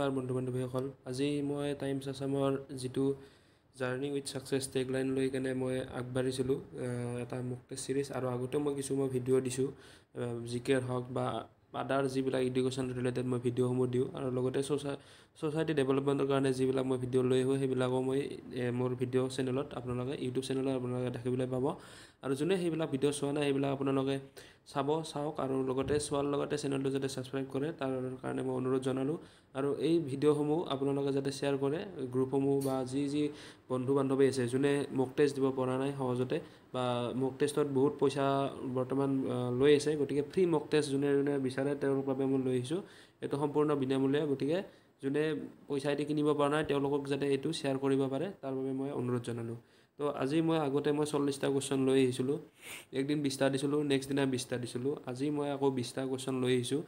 নমস্কাৰ বন্ধু বান্ধৱীসকল আজি মই টাইমছ আছামৰ যিটো জাৰ্ণি উইথ ছাকচেছ লাইন লৈ কেনে মই আগবাঢ়িছিলোঁ এটা মুক্ত চিৰিজ আৰু আগতেও মই কিছু মই ভিডিঅ' দিছোঁ জি কেৰ হওক বা আদাৰ যিবিলাক ইডুকেশ্যন ৰিলেটেড মই ভিডিঅ'সমূহ দিওঁ আৰু লগতে ছ'চা ছ'চাইটি ডেভেলপমেণ্টৰ কাৰণে যিবিলাক মই ভিডিঅ' লৈ আহোঁ সেইবিলাকো মই মোৰ ভিডিঅ' চেনেলত আপোনালোকে ইউটিউব চেনেলত আপোনালোকে দেখিবলৈ পাব আৰু যোনে সেইবিলাক ভিডিঅ' চোৱা নাই সেইবিলাক আপোনালোকে চাব চাওক আৰু লগতে চোৱাৰ লগতে চেনেলটো যাতে ছাবস্ক্ৰাইব কৰে তাৰ কাৰণে মই অনুৰোধ জনালোঁ আৰু এই ভিডিঅ'সমূহ আপোনালোকে যাতে শ্বেয়াৰ কৰে গ্ৰুপসমূহ বা যি যি বন্ধু বান্ধৱী আছে যোনে মোক টেষ্ট দিব পৰা নাই সহজতে বা মোক টেষ্টত বহুত পইচা বৰ্তমান লৈ আছে গতিকে ফ্ৰী মোক টেষ্ট যোনে যোনে বিচাৰে তেওঁলোকৰ বাবে মই লৈ আহিছোঁ এইটো সম্পূৰ্ণ বিনামূলীয়া গতিকে যোনে পইচা দি কিনিব পৰা নাই তেওঁলোকক যাতে এইটো শ্বেয়াৰ কৰিব পাৰে তাৰ বাবে মই অনুৰোধ জনালোঁ তো আজি মই আগতে মই চল্লিছটা কুৱেশ্যন লৈ আহিছিলোঁ একদিন বিছটা দিছিলোঁ নেক্সট দিনা বিছটা দিছিলোঁ আজি মই আকৌ বিছটা কুৱেশ্যন লৈ আহিছোঁ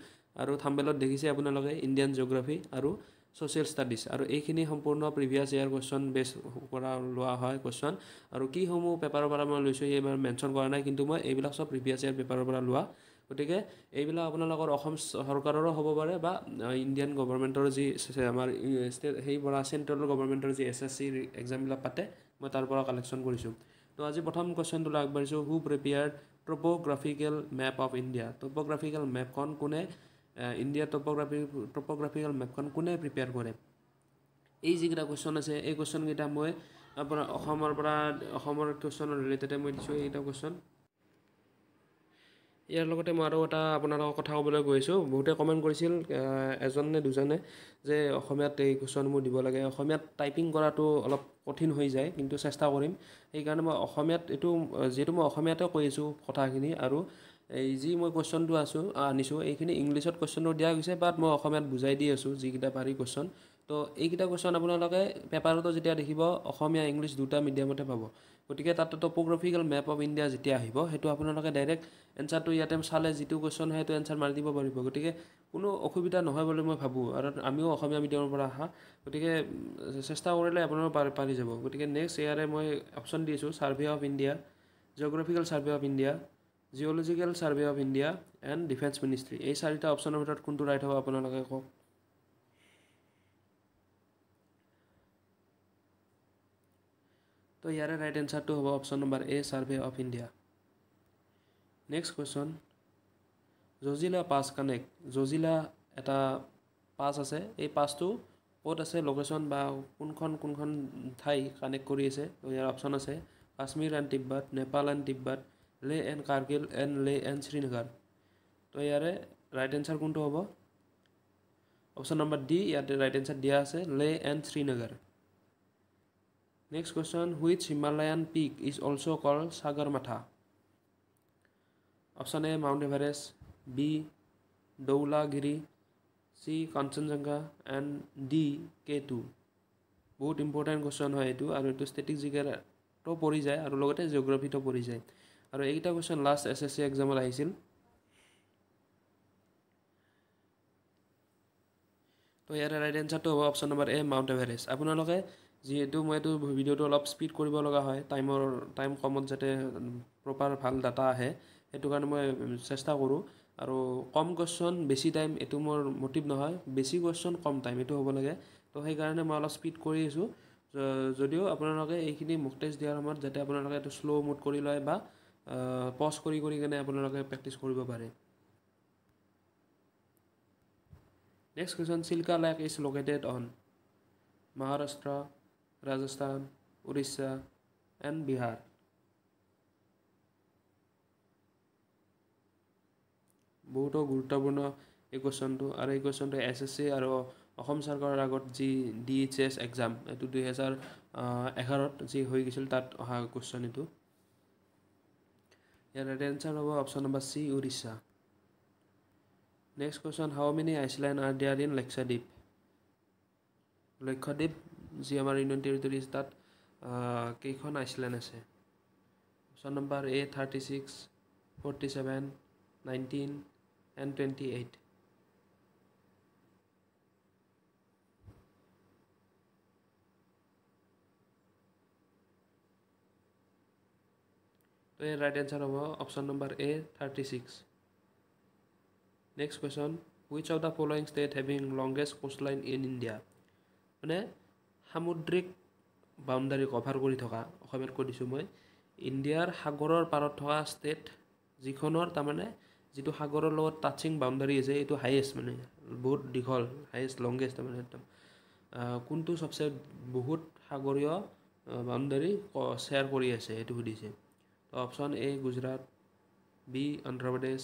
আৰু থাম্বেলত দেখিছে আপোনালোকে ইণ্ডিয়ান জিঅ'গ্ৰাফী আৰু ছ'চিয়েল ষ্টাডিজ আৰু এইখিনি সম্পূৰ্ণ প্ৰিভিয়াছ ইয়াৰ কুৱেশ্যন বেছ কৰা লোৱা হয় কুৱেশ্যন আৰু কিসমূহ পেপাৰৰ পৰা মই লৈছোঁ এইবাৰ মেনশ্যন কৰা নাই কিন্তু মই এইবিলাক চব প্ৰিভিয়াছ ইয়াৰ পেপাৰৰ পৰা লোৱা গতিকে এইবিলাক আপোনালোকৰ অসম চৰকাৰৰো হ'ব পাৰে বা ইণ্ডিয়ান গভৰ্ণমেণ্টৰ যি আমাৰ ষ্টেট সেই পৰা চেণ্ট্ৰেল গভৰ্ণমেণ্টৰ যি এছ এছ চিৰ এক্সামবিলাক পাতে মই তাৰ পৰা কালেকশ্যন কৰিছোঁ তো আজি প্ৰথম কুৱেশ্যনটোলৈ আগবাঢ়িছোঁ who prepare topographical map of India topographical মেপখন কোনে ইণ্ডিয়া ট'পগ্ৰাফি ট'পগ্ৰাফিকেল মেপখন কোনে প্ৰিপেয়াৰ কৰে এই যিকেইটা কুৱেশ্যন আছে এই কুৱেশ্যনকেইটা মই আপোনাৰ অসমৰ পৰা অসমৰ কুৱেশ্যনৰ ৰিলেটেডে মই দিছোঁ এইকেইটা কুৱেশ্যন ইয়াৰ লগতে মই আৰু এটা আপোনালোকৰ কথা ক'বলৈ গৈছোঁ বহুতে কমেণ্ট কৰিছিল এজন নে দুজনে যে অসমীয়াত এই কুৱেশ্যনবোৰ দিব লাগে অসমীয়াত টাইপিং কৰাটো অলপ কঠিন হৈ যায় কিন্তু চেষ্টা কৰিম সেইকাৰণে মই অসমীয়াত এইটো যিহেতু মই অসমীয়াতে কৈ আছোঁ কথাখিনি আৰু এই যি মই কুৱেশ্যনটো আছোঁ আনিছোঁ এইখিনি ইংলিছত কুৱেশ্যনটো দিয়া গৈছে বাট মই অসমীয়াত বুজাই দি আছোঁ যিকেইটা পাৰি কুৱেশ্যন তো এইকেইটা কুৱেশ্যন আপোনালোকে পেপাৰতো যেতিয়া দেখিব অসমীয়া ইংলিছ দুটা মিডিয়ামতে পাব গতিকে তাতে টপ'গ্ৰাফিকেল মেপ অফ ইণ্ডিয়া যেতিয়া আহিব সেইটো আপোনালোকে ডাইৰেক্ট এনচাৰটো ইয়াতে চালে যিটো কুৱেশ্যন হয় সেইটো এনচাৰ মাৰি দিব পাৰিব গতিকে কোনো অসুবিধা নহয় বুলি মই ভাবোঁ আৰু আমিও অসমীয়া মিডিয়ামৰ পৰা অহা গতিকে চেষ্টা কৰিলে আপোনালোকে পাৰি পাৰি যাব গতিকে নেক্সট ইয়াৰে মই অপশ্যন দিছোঁ survey of India geographical survey of India geological survey of India and defence ministry এই চাৰিটা অপশ্যনৰ ভিতৰত কোনটো ৰাইট হ'ব আপোনালোকে কওক তো ইয়াৰে ৰাইট এনচাৰটো হ'ব option number A survey of India next question Zojila pass connect Zojila এটা পাছ আছে এই পাছটো ক'ত আছে লোকেশ্যন বা কোনখন কোনখন ঠাই কানেক্ট কৰি আছে তো ইয়াৰ অপশ্যন আছে Kashmir and Tibet Nepal and Tibet Leh and Kargil and Leh and Srinagar তো ইয়াৰে ৰাইট এনচাৰ কোনটো হ'ব অপশ্যন নম্বৰ ডি ইয়াতে ৰাইট এনচাৰ দিয়া আছে Leh and Srinagar Next question Which Himalayan peak is also called Sagarmatha? Option A Mount Everest, B Dhaulagiri, C Kanchenjunga, and D K2. বহুত important question হয় এইটো আৰু এইটো ষ্টেটিক জিকেটো পৰি যায় আৰু লগতে জিঅ'গ্ৰাফিটো পৰি যায় আৰু এইকেইটা question last S S C এক্সামত আহিছিল তো ইয়াৰে ৰাইট এনচাৰটো হ'ব option number A mount Everest আপোনালোকে যিহেতু মই এইটো ভিডিঅ'টো অলপ স্পীড কৰিব লগা হয় টাইমৰ টাইম কমত যাতে প্ৰপাৰ ভাল ডাটা আহে সেইটো কাৰণে মই চেষ্টা কৰোঁ আৰু কম কুৱেশ্যন বেছি টাইম এইটো মোৰ মটিভ নহয় বেছি কুৱেশ্যন কম টাইম এইটো হ'ব লাগে তো সেইকাৰণে মই অলপ স্পীড কৰি আছোঁ যদিও আপোনালোকে এইখিনি মোক টেষ্ট দিয়াৰ সময়ত যাতে আপোনালোকে এইটো শ্ল' মুড কৰি লয় বা পজ কৰি কৰি কিনে আপোনালোকে প্ৰেক্টিছ কৰিব পাৰে next question Chilka lake is located on Maharashtra Rajasthan, Orissa, and Bihar. বহুতো গুৰুত্বপূৰ্ণ এই কুৱেশ্যনটো আৰু এই কুৱেশ্যনটো এছ এছ চি আৰু অসম চৰকাৰৰ আগত যি ডি এইচ এছ এক্সাম এইটো দুহেজাৰ এঘাৰত যি হৈ গৈছিল তাত অহা কুৱেশ্যন এইটো ইয়াৰ ৰাইট এনচাৰ হ'ব option number C Orissa next question how many island are there in Lakshadweep যি আমাৰ ইউনিয়ন টেৰিটৰী তাত কেইখন আইচলেণ্ড আছে option number A thirty six forty seven nineteen and twenty eight তো ইয়াৰ ৰাইট এনচাৰ হ'ব option number A thirty six next question which of the following state having longest line in India মানে সামুদ্ৰিক boundary cover কৰি থকা অসমীয়াত কৈ দিছোঁ মই ইণ্ডিয়াৰ সাগৰৰ পাৰত থকা ষ্টেট যিখনৰ তাৰমানে যিটো সাগৰৰ লগত টাচিং বাউণ্ডাৰী আছে এইটো হায়েষ্ট মানে বহুত দীঘল হায়েষ্ট লংগেষ্ট তাৰমানে একদম কোনটো চবচে বহুত সাগৰীয় বাউণ্ডাৰী শ্বেয়াৰ কৰি আছে সেইটো সুধিছে তো option A Gujarat B Andhra Pradesh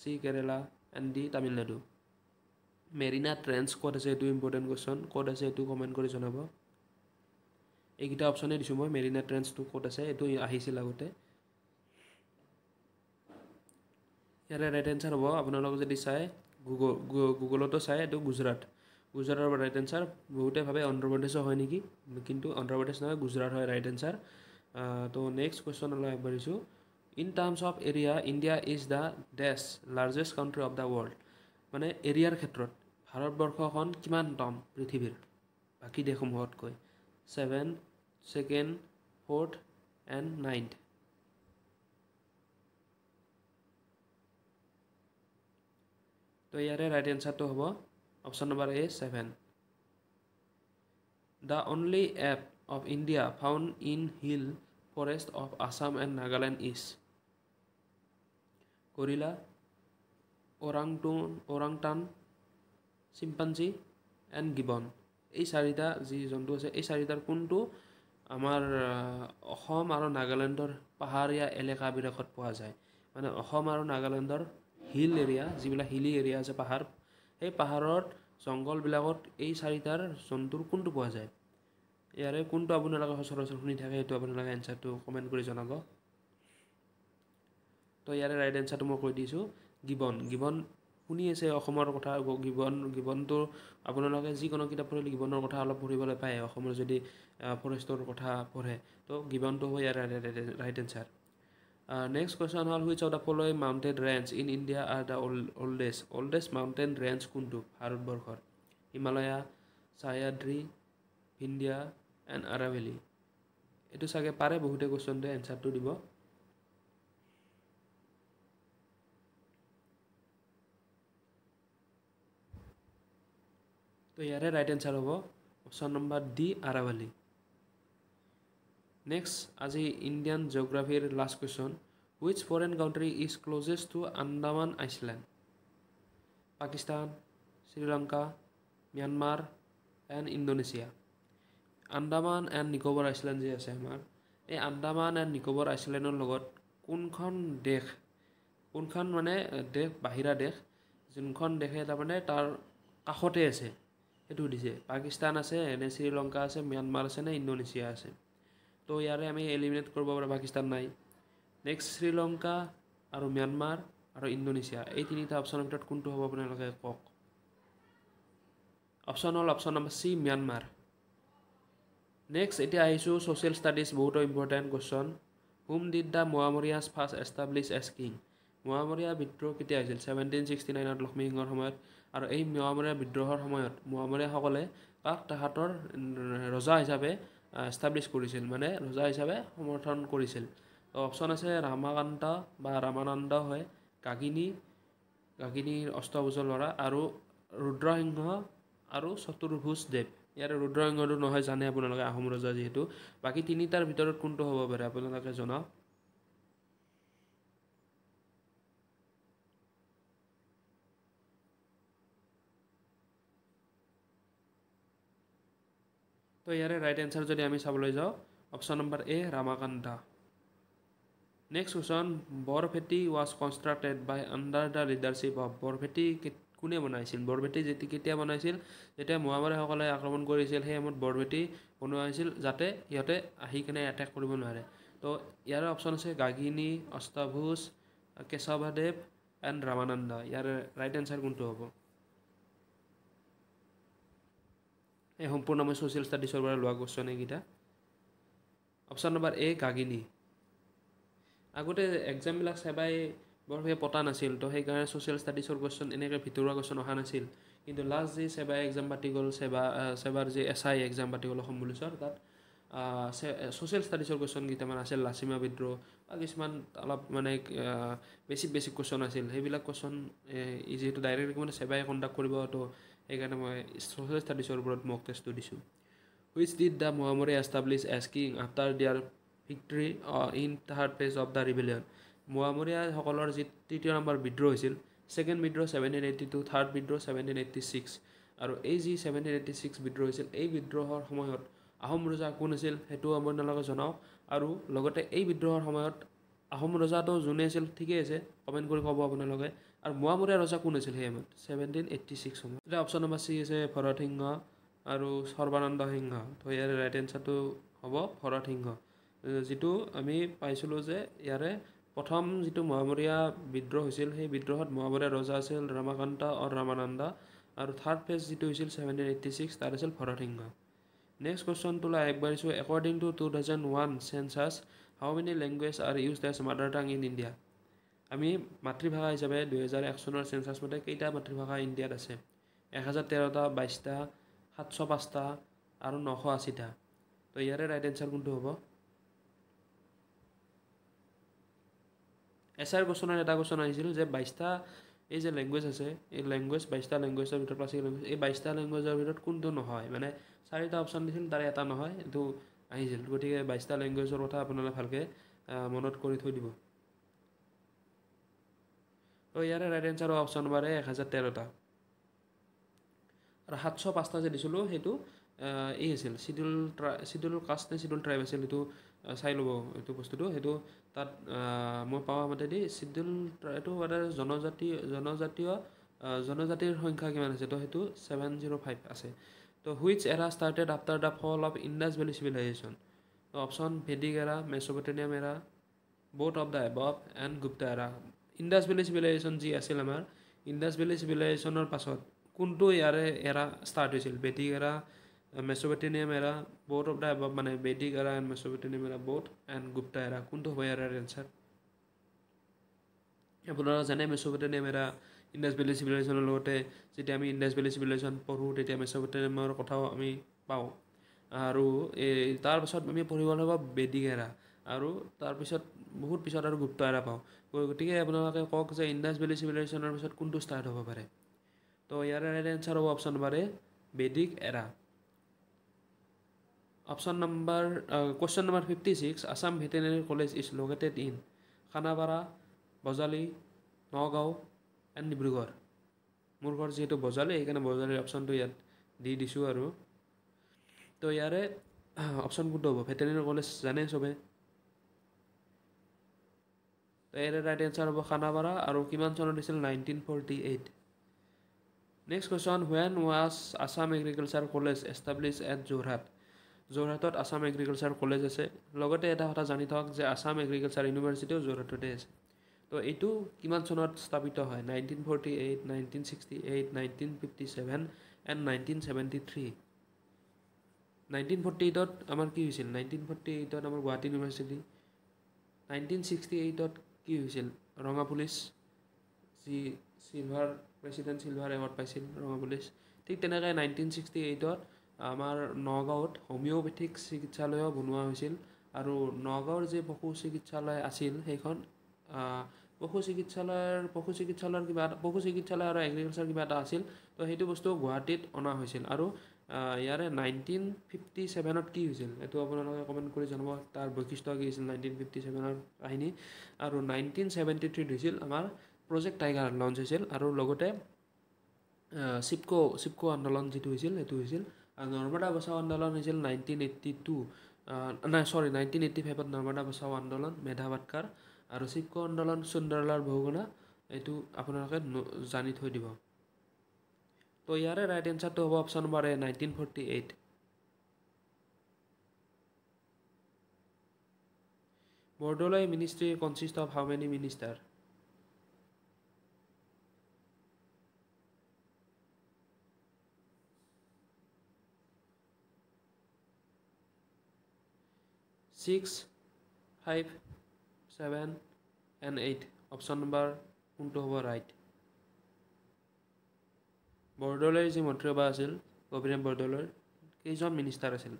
C Kerala and D Tamil Nadu Marina ট্ৰেন্স ক'ত আছে এইটো ইম্পৰ্টেণ্ট কুৱেশ্যন ক'ত আছে এইটো কমেণ্ট কৰি জনাব এইকেইটা অপশ্যনে দিছোঁ মই মেৰিনা ট্ৰেঞ্চটো ক'ত আছে এইটো আহিছিল আগতে ইয়াৰে ৰাইট এনচাৰ হ'ব আপোনালোকে যদি চায় গুগল গুগলতো চায় এইটো গুজৰাট গুজৰাটৰ ৰাইট এনচাৰ বহুতে ভাবে অন্ধ্ৰপ্ৰদেশৰ হয় নেকি কিন্তু অন্ধ্ৰপ্ৰদেশ নহয় গুজৰাট হয় ৰাইট এনচাৰ তো নেক্সট কুৱেশ্যন অলপ আগবাঢ়িছোঁ in terms of area India is the ডেছ largest country of the world মানে এৰিয়াৰ ক্ষেত্ৰত ভাৰতবৰ্ষখন কিমান টম পৃথিৱীৰ বাকী দেশসমূহতকৈ seven second fourth and ninth तो यार राइट आंसर तो हम option number A seven The only ape of India found in hill forest of Assam and Nagaland is gorilla, orangutan, orangutan, chimpanzee, and gibbon. এই চাৰিটা যি জন্তু আছে এই চাৰিটাৰ কোনটো আমাৰ অসম আৰু নাগালেণ্ডৰ পাহাৰীয়া এলেকাবিলাকত পোৱা যায় মানে অসম আৰু নাগালেণ্ডৰ হিল এৰিয়া যিবিলাক হিলি এৰিয়া আছে পাহাৰ সেই পাহাৰত জংঘলবিলাকত এই চাৰিটাৰ জন্তুৰ কোনটো পোৱা যায় ইয়াৰে কোনটো আপোনালোকে সচৰাচৰ শুনি থাকে সেইটো আপোনালোকে এনচাৰটো কমেণ্ট কৰি জনাব তো ইয়াৰে ৰাইট এনচাৰটো মই কৈ দিছোঁ গিবন গিবন শুনি আছে অসমৰ কথা গীৱন গীৱনটো আপোনালোকে যিকোনো কিতাপ পঢ়িলে গীৱনৰ কথা অলপ পঢ়িবলৈ পায় অসমৰ যদি ফৰেষ্টৰ কথা পঢ়ে তো গীৱনটো হয় ইয়াৰ ৰাইট এনচাৰ নেক্সট কুৱেশ্যন হ'ল which of the following mountain range in India are the old oldest oldest mountain range কোনটো ভাৰতবৰ্ষৰ হিমালয়া চায়াদ্ৰী ভিণ্ডিয়া এণ্ড আৰাভেলী এইটো চাগে পাৰে বহুতে কুৱেশ্যনটোৱে এনচাৰটো দিব তো ইয়াৰে ৰাইট এনচাৰ হ'ব option number D Aravalli next আজি ইণ্ডিয়ান জিঅ'গ্ৰাফীৰ last question which foreign country is closest to Andaman island Pakistan Sri Lanka Myanmar and Indonesia Andaman and Nicobar island যি আছে আমাৰ এই আণ্ডামান এণ্ড নিকোবৰ আইচলেণ্ডৰ লগত কোনখন দেশ কোনখন মানে দেশ বাহিৰা দেশ যোনখন দেশে তাৰমানে তাৰ কাষতে আছে সেইটো সুধিছে পাকিস্তান আছে এনে শ্ৰীলংকা আছে ম্যানমাৰ আছে নে ইণ্ডোনেছিয়া আছে তো ইয়াৰে আমি এলিমিনেট কৰিব পাৰোঁ পাকিস্তান নাই নেক্সট শ্ৰীলংকা আৰু ম্যানমাৰ আৰু ইণ্ডোনেছিয়া এই তিনিটা অপশ্যনৰ ভিতৰত কোনটো হ'ব আপোনালোকে কওক অপশ্যন হ'ল option number C Myanmar next এতিয়া আহিছোঁ ছ'চিয়েল ষ্টাডিজ বহুতো important question whom did the Moamorias first establish as king Moamoria বিদ্ৰোহ কেতিয়া হৈছিল ছেভেণ্টিন ছিক্সটি নাইনত লক্ষ্মী সিংহৰ সময়ত আৰু এই মোৱামৰীয়া বিদ্ৰোহৰ সময়ত মোৱামৰীয়াসকলে কাক তাহাঁতৰ ৰজা হিচাপে এষ্টাব্লিছ কৰিছিল মানে ৰজা হিচাপে সমৰ্থন কৰিছিল তো অপশ্যন আছে ৰামাকান্ত বা ৰামানন্দ হয় গাগিনী গাগিনীৰ অষ্টভোজ ল'ৰা আৰু ৰুদ্ৰসিংহ আৰু চতুৰ্ভোজ দেৱ ইয়াৰে ৰুদ্ৰসিংহটো নহয় জানে আপোনালোকে আহোম ৰজা যিহেতু বাকী তিনিটাৰ ভিতৰত কোনটো হ'ব পাৰে আপোনালোকে জনাওক তো ইয়াৰে ৰাইট এনচাৰ যদি আমি চাবলৈ যাওঁ option number A Ramakanta next question Borbheti was constructed by under the leadership of Borbheti কোনে বনাইছিল বৰভেটি যেতিয়া কেতিয়া বনাইছিল যেতিয়া মহামাৰীসকলে আক্ৰমণ কৰিছিল সেই সময়ত বৰভেটি বনোৱা হৈছিল যাতে সিহঁতে আহি কেনে এটেক কৰিব নোৱাৰে তো ইয়াৰে অপশ্যন আছে গাগিনী অষ্টাভোজ কেশৱদেৱ এণ্ড ৰামানন্দ ইয়াৰে ৰাইট এনচাৰ কোনটো হ'ব এই সম্পূৰ্ণ মই ছ'চিয়েল ষ্টাডিজৰ পৰা লোৱা কোশ্যন এইকেইটা অপশ্যন নম্বৰ এ গাগিনী আগতে এক্সামবিলাক চেবাই বৰভাৱে পতা নাছিল তো সেইকাৰণে ছ'চিয়েল ষ্টাডিজৰ কুৱেশ্যন এনেকৈ ভিতৰুৱা কুৱেশ্যন অহা নাছিল কিন্তু লাষ্ট যি চেবাই এক্সাম পাতি গ'ল চেবা চেবাৰ যি এছ আই এক্সাম পাতি গ'ল অসম পুলিচৰ তাত ছ'চিয়েল ষ্টাডিজৰ কুৱেশ্যন কেইটামান আছিল লাচিমা বিদ্ৰোহ বা কিছুমান অলপ মানে বেছিক বেছিক কুৱেশ্যন আছিল সেইবিলাক কুৱেশ্যন যিহেতু ডাইৰেক্ট মানে চেবাই কণ্ডাক্ট কৰিব তো সেইকাৰণে মই ছ'চিয়েল ষ্টাডিছৰ ওপৰত মক টেষ্টটো দিছোঁ which did the Moamoria establish as king after their victory in third phase of the rebellion মহামৰীয়াসকলৰ যি তৃতীয় নম্বৰ বিদ্ৰোহ হৈছিল ছেকেণ্ড বিদ্ৰোহ ছেভেণ্টিন এইটি টু থাৰ্ড বিদ্ৰোহ ছেভেণ্টিন এইটি ছিক্স আৰু এই যি ছেভেণ্টিন এইটি ছিক্স বিদ্ৰোহ হৈছিল এই বিদ্ৰোহৰ সময়ত আহোম ৰজা কোন আছিল সেইটোও আপোনালোকে জনাওক আৰু লগতে এই বিদ্ৰোহৰ সময়ত আহোম ৰজাটো যোনে আছিল ঠিকেই আছে কমেণ্ট কৰি ক'ব আপোনালোকে আৰু মোৱামৰীয়া ৰজা কোন আছিল সেই সময়ত ছেভেণ্টিন এইটি ছিক্স সময়ত এতিয়া অপশ্যন নম্বৰ চি আছে ভৰত সিংহ আৰু সৰ্বানন্দ সিংহ তো ইয়াৰে ৰাইট এনচাৰটো হ'ব ভৰত সিংহ যিটো আমি পাইছিলোঁ যে ইয়াৰে প্ৰথম যিটো মহামৰীয়া বিদ্ৰোহ হৈছিল সেই বিদ্ৰোহত মহামৰীয়া ৰজা আছিল ৰামাকান্ত আৰু ৰামানন্দ আৰু থাৰ্ড ফেজ যিটো হৈছিল ছেভেণ্টিন এইটি ছিক্স তাৰ আছিল ভৰত সিংহ নেক্সট কুৱেশ্যনটোলৈ আগবাঢ়িছোঁ according to two thousand one census how many language are use as mother tongue in India আমি মাতৃভাষা হিচাপে দুহেজাৰ এক চনৰ চেঞ্চাছ মতে কেইটা মাতৃভাষা ইণ্ডিয়াত আছে এক হাজাৰ তেৰটা বাইছটা সাতশ পাঁচটা আৰু নশ আশীটা তো ইয়াৰে ৰাইট এনচাৰ কোনটো হ'ব এছ আৰ কুৱেশ্যনৰ এটা কুৱেশ্যন আহিছিল যে বাইছটা এই যে লেংগুৱেজ আছে এই লেংগুৱেজ বাইছটা লেংগুৱেজৰ ভিতৰত ক্লাছিকেল লেংগুৱেজ এই বাইছটা লেংগুৱেজৰ ভিতৰত কোনটো নহয় মানে চাৰিটা অপশ্যন দিছিল তাৰে এটা নহয় এইটো আহিছিল গতিকে বাইছটা লেংগুৱেজৰ কথা আপোনালোকে ভালকৈ মনত কৰি থৈ দিব অ' ইয়াৰে ৰাইট এনচাৰ হোৱা অপশ্যন বাৰে এক হাজাৰ তেৰটা আৰু সাতশ পাঁচটা যে দিছিলোঁ সেইটো এই আছিল চিডিউল ট্ৰাই চিডিউল কাষ্ট নে চিডিউল ট্ৰাইব আছিল সেইটো চাই ল'ব এইটো বস্তুটো সেইটো তাত মই পোৱা মতে দি চিডিউল এইটো মানে জনজাতি জনজাতীয় জনজাতিৰ সংখ্যা কিমান আছে তো সেইটো ছেভেন জিৰ' ফাইভ আছে তো which era started after the fall of Indus valley civilization option Vedic era Mesopotamian era both of the above and Gupta era Indus valley civilisation যি আছিল আমাৰ ইণ্ডাছ ভেলী চিভিলাইজেশ্যনৰ পাছত কোনটো ইয়াৰে এৰা ষ্টাৰ্ট হৈছিল বেটিক এৰা মেচোপেটেনিয়াম এৰা বহুত অফ দ্য এবভ মানে বেটিক এৰা এণ্ড মেচোপেটেনিয়াম এৰা বহুত এণ্ড গুপ্তা এৰা কোনটো হয় ইয়াৰ এনচাৰ আপোনাৰ জানে মেচোপেটেনিয়াম এৰা ইণ্ডাছ ভেলী চিভিলাইজেশ্যনৰ লগতে যেতিয়া আমি ইণ্ডাছ ভেলী চিভিলাইজেশ্যন পঢ়োঁ তেতিয়া মেচোপেটেনিয়ামৰ কথাও আমি পাওঁ আৰু এই তাৰপিছত আমি পঢ়িব লাগিব বেদিক এৰা আৰু তাৰপিছত বহুত পিছত আৰু গুপ্ত এৰা পাওঁ গতিকে আপোনালোকে কওক যে ইণ্ডাছ ভেলী চিভিলাইজেশ্যনৰ পিছত কোনটো ষ্টাৰ্ট হ'ব পাৰে তো ইয়াৰে ৰাইট এনচাৰ হ'ব option number A Vedic era option number question number fifty six Assam veterinary college is located in Khanapara Bajali Nagaon and Dibrugarh মোৰ ঘৰ যিহেতু বজালি সেইকাৰণে বজালিৰ অপশ্যনটো ইয়াত দি দিছোঁ আৰু তো ইয়াৰে অপশ্যন কোনটো হ'ব ভেটেনেৰী কলেজ জানে চবেই তো ইয়াৰে ৰাইট এনচাৰ হ'ব খানাপাৰা আৰু কিমান চনত দিছিল nineteen forty eight next question when was Assam agriculture college establish at Jorhat যোৰহাটত আছাম এগ্ৰিকালচাৰ কলেজ আছে লগতে এটা কথা জানি থওক যে আছাম এগ্ৰিকালচাৰ ইউনিভাৰ্চিটিও যোৰহাটতে আছে তো এইটো কিমান চনত স্থাপিত হয় nineteen forty eight nineteen sixty eight nineteen fifty seven and nineteen seventy three nineteen forty এইটত আমাৰ কি হৈছিল নাইনটিন ফৰ্টি এইটত আমাৰ গুৱাহাটী ইউনিভাৰ্চিটি নাইনটিন ছিক্সটি এইটত কি হৈছিল ৰঙা পুলিচ যি চিলভাৰ প্ৰেচিডেণ্ট চিলভাৰ এৱাৰ্ড পাইছিল ৰঙা পুলিচ ঠিক তেনেকৈ নাইনটিন ছিক্সটি এইটত আমাৰ নগাঁৱত হোমিঅ'পেথিক চিকিৎসালয়ো বনোৱা হৈছিল আৰু নগাঁৱৰ যি পশু চিকিৎসালয় আছিল সেইখন পশু চিকিৎসালয়ৰ পশু চিকিৎসালয়ৰ কিবা এটা পশু চিকিৎসালয় আৰু এগ্ৰিকালচাৰ কিবা এটা আছিল তো সেইটো বস্তু গুৱাহাটীত অনা হৈছিল আৰু ইয়াৰে নাইনটিন ফিফটি ছেভেনত কি হৈছিল এইটো আপোনালোকে কমেণ্ট কৰি জনাব তাৰ বৈশিষ্ট্য কি হৈছিল নাইনটিন ফিফটি ছেভেনৰ কাহিনী আৰু নাইনটিন চেভেণ্টি থ্ৰীত হৈছিল আমাৰ প্ৰজেক্ট টাইগাৰ লঞ্চ হৈছিল আৰু লগতে চিপক' চিপক' আন্দোলন যিটো হৈছিল সেইটো হৈছিল আৰু নৰ্মদা বচাও আন্দোলন হৈছিল নাইনটিন এইটি টু নাই চৰি নাইনটিন এইটি ফাইভত নৰ্মদা বচাও আন্দোলন মেধা ভাটকাৰ আৰু চিপক' আন্দোলন সুন্দৰলাৰ বহুগুণা এইটো আপোনালোকে জানি থৈ দিব तो यारे राइट आंसर तो हम अपन number A nineteen forty eight Bordoloi ministry consist of how many minister six five seven and eight अपन नम्बर कौन हम राइट বৰদলৈ যি মন্ত্ৰীসভা আছিল অভিনৱ বৰদলৈৰ কেইজন মিনিষ্টাৰ আছিল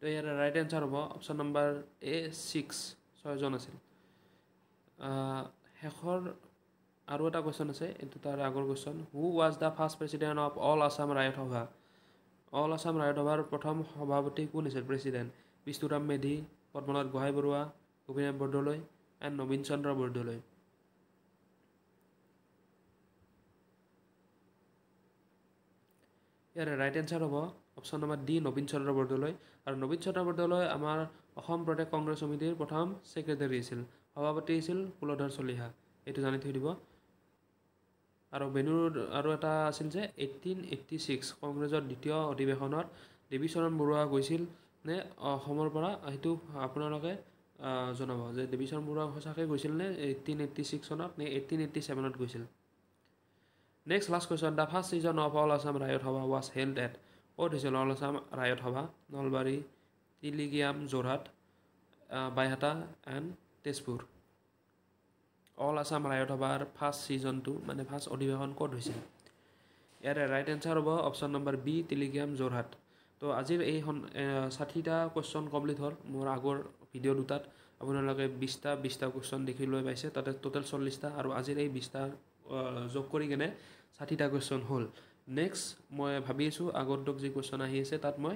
তো ইয়াৰ ৰাইট এনচাৰ হ'ব অপশ্যন নম্বৰ এ ছিক্স ছয়জন আছিল শেষৰ আৰু এটা কুৱেশ্যন আছে এইটো তাৰ আগৰ question who was the first president of all Assam Raiyat Sabha all Assam Raiyat সভাৰ প্ৰথম সভাপতি কোন আছিল প্ৰেচিডেণ্ট বিষ্ণুৰাম মেধি পদ্মনাথ গোহাঁই বৰুৱা ভূপিনাথ বৰদলৈ এণ্ড নবীন চন্দ্ৰ বৰদলৈ ইয়াৰে ৰাইট এনচাৰ হ'ব option number D Nabin Chandra Bordoloi আৰু নবীন চন্দ্ৰ বৰদলৈ আমাৰ অসম প্ৰদেশ কংগ্ৰেছ সমিতিৰ প্ৰথম ছেক্ৰেটেৰী আছিল সভাপতি আছিল কুলধৰ চলিহা এইটো জানি থৈ দিব আৰু বেনুৰ আৰু এটা আছিল যে এইটিন এইটি ছিক্স কংগ্ৰেছৰ দ্বিতীয় অধিৱেশনত দেৱীচৰণ বৰুৱা গৈছিল নে অসমৰ পৰা সেইটো আপোনালোকে জনাব যে দেৱীচৰণ বৰুৱা সঁচাকৈ গৈছিল নে এইটিন এইটটি ছিক্স চনত নে এইটিন এইটটি ছেভেনত গৈছিল next last question the first session of all Assam Raiyat Sabha was held at ক'ত হৈছিল all Assam Raiyat Sabha Nalbari Tiligiam Jorhat Baihata and Tezpur all Assam Raiyat সভাৰ ফাৰ্ষ্ট ছিজনটো মানে ফাৰ্ষ্ট অধিৱেশন ক'ত হৈছিল ইয়াৰে ৰাইট এনচাৰ হ'ব option number B Tiligiam Jorhat তো আজিৰ এই ষাঠিটা কুৱেশ্যন কমপ্লিট হ'ল মোৰ আগৰ ভিডিঅ' দুটাত আপোনালোকে বিছটা বিছটা কুৱেশ্যন দেখি লৈ পাইছে তাতে টোটেল চল্লিছটা আৰু আজিৰ এই বিছটা যোগ কৰি কিনে ষাঠিটা কুৱেশ্যন হ'ল নেক্সট মই ভাবি আছোঁ আগন্তুক যি কুৱেশ্যন আহি আছে তাত মই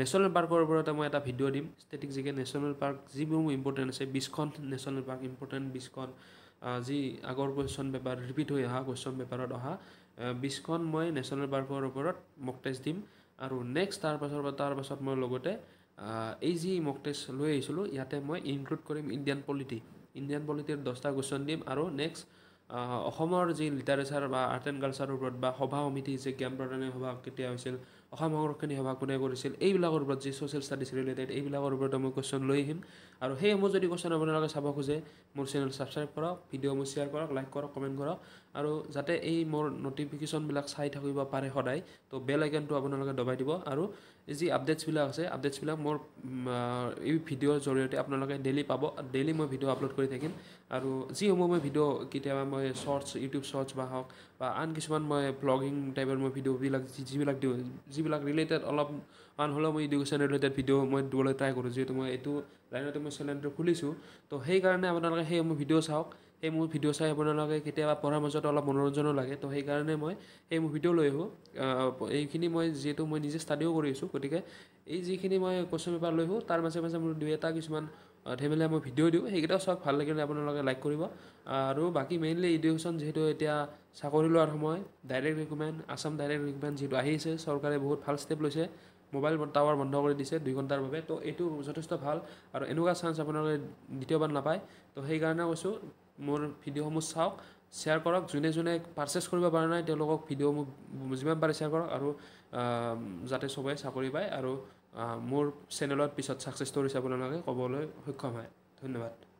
নেশ্যনেল পাৰ্কৰ ওপৰতে মই এটা ভিডিঅ' দিম ষ্টেটিক যিকে নেশ্যনেল পাৰ্ক যিবোৰ মোৰ ইম্পৰ্টেণ্ট আছে বিছখন নেশ্যনেল পাৰ্ক ইম্পৰ্টেণ্ট বিছখন যি আগৰ কুৱেশ্যন পেপাৰ ৰিপিট হৈ অহা কুৱেশ্যন পেপাৰত অহা বিছখন মই নেশ্যনেল পাৰ্কৰ ওপৰত মক টেষ্ট দিম আৰু নেক্সট তাৰ পাছৰ তাৰপাছত মই লগতে এই যি মক টেষ্ট লৈ আহিছিলোঁ ইয়াতে মই ইনক্লুড কৰিম ইণ্ডিয়ান পলিটি ইণ্ডিয়ান পলিটিৰ দহটা কুৱেশ্যন দিম আৰু নেক্সট অসমৰ যি লিটাৰেচাৰ বা আৰ্ট এণ্ড কালচাৰৰ ওপৰত বা সভা সমিতি যি জ্ঞান প্ৰদানী সভা কেতিয়া হৈছিল অসম সংৰক্ষণী সভা কোনে কৰিছিল এইবিলাকৰ ওপৰত যি ছ'চিয়েল ষ্টাডিছ ৰিলেটেড এইবিলাকৰ ওপৰত মই কুৱেশ্যন লৈ আহিম আৰু সেইসমূহ যদি কুৱেশ্যন আপোনালোকে চাব খোজে মোৰ চেনেল ছাবস্ক্ৰাইব কৰক ভিডিঅ'সমূহ শ্বেয়াৰ কৰক লাইক কৰক কমেণ্ট কৰক আৰু যাতে এই মোৰ নটিফিকেশ্যনবিলাক চাই থাকিব পাৰে সদায় তো বেল আইকনটো আপোনালোকে দবাই দিব আৰু এই যি আপডেটছবিলাক আছে আপডেটছবিলাক মোৰ এই ভিডিঅ'ৰ জৰিয়তে আপোনালোকে ডেইলি পাব ডেইলি মই ভিডিঅ' আপলোড কৰি থাকিম আৰু যিসমূহ মই ভিডিঅ' কেতিয়াবা মই শ্বৰ্টছ ইউটিউব শ্বৰ্টছ বা হওক বা আন কিছুমান মই ব্লগিং টাইপৰ মই ভিডিঅ'বিলাক যিবিলাক দিওঁ যিবিলাক ৰিলেটেড অলপমান হ'লেও মই ইডুকেশ্যন ৰিলেটেড ভিডিঅ' মই দিবলৈ ট্ৰাই কৰোঁ যিহেতু মই এইটো লাইনতে মই চেনেলটো খুলিছোঁ তো সেইকাৰণে আপোনালোকে সেইসমূহ ভিডিঅ' চাওক সেই মোৰ ভিডিঅ' চাই আপোনালোকে কেতিয়াবা পঢ়াৰ মাজত অলপ মনোৰঞ্জনো লাগে তো সেইকাৰণে মই সেই মোৰ ভিডিঅ' লৈ আহোঁ এইখিনি মই যিহেতু মই নিজে ষ্টাডিও কৰি আছোঁ গতিকে এই যিখিনি মই কুৱেশ্যন পেপাৰ লৈ আহোঁ তাৰ মাজে মাজে মোৰ দুই এটা কিছুমান ধেমেলীয়া মই ভিডিঅ' দিওঁ সেইকেইটাও চাওক ভাল লাগিলে আপোনালোকে লাইক কৰিব আৰু বাকী মেইনলি এডুকেশ্যন যিহেতু এতিয়া চাকৰি লোৱাৰ সময় direct recruitment Assam direct recruitment যিহেতু আছে চৰকাৰে বহুত ভাল ষ্টেপ লৈছে মোবাইল টাৱাৰ বন্ধ কৰি দিছে দুই ঘণ্টাৰ বাবে তো এইটো যথেষ্ট ভাল আৰু এনেকুৱা চান্স আপোনালোকে দ্বিতীয়বাৰ নাপায় তো সেইকাৰণে কৈছোঁ মোৰ ভিডিঅ'সমূহ চাওক শ্বেয়াৰ কৰক যোনে যোনে পাৰ্চেছ কৰিব পৰা নাই তেওঁলোকক ভিডিঅ'সমূহ যিমান পাৰে শ্বেয়াৰ কৰক আৰু যাতে চবেই চাকৰি পায় আৰু মোৰ চেনেলত পিছত ছাকচেছ ষ্টৰি চাবলৈ নালাগে ক'বলৈ সক্ষম হয় ধন্যবাদ